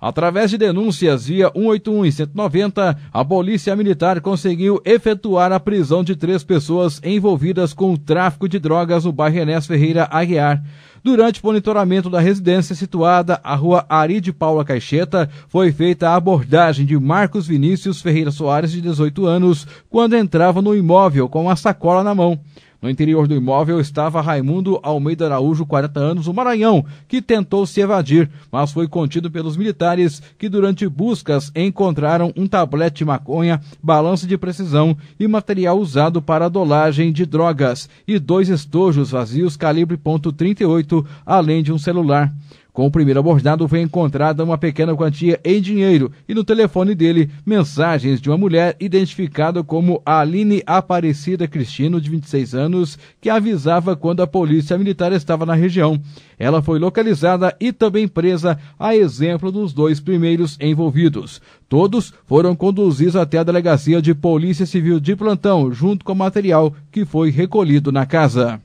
Através de denúncias via 181 e 190, a Polícia Militar conseguiu efetuar a prisão de três pessoas envolvidas com o tráfico de drogas no bairro Enés Ferreira Aguiar. Durante monitoramento da residência situada à rua Ari de Paula Caixeta, foi feita a abordagem de Marcos Vinícius Ferreira Soares, de 18 anos, quando entrava no imóvel com a sacola na mão. No interior do imóvel estava Raimundo Almeida Araújo, 40 anos, o Maranhão, que tentou se evadir, mas foi contido pelos militares que, durante buscas, encontraram um tablete de maconha, balanço de precisão e material usado para a dolagem de drogas e dois estojos vazios calibre .38, além de um celular. Com o primeiro abordado foi encontrada uma pequena quantia em dinheiro e no telefone dele mensagens de uma mulher identificada como Aline Aparecida Cristino, de 26 anos, que avisava quando a polícia militar estava na região. Ela foi localizada e também presa, a exemplo dos dois primeiros envolvidos. Todos foram conduzidos até a delegacia de Polícia Civil de Plantão, junto com o material que foi recolhido na casa.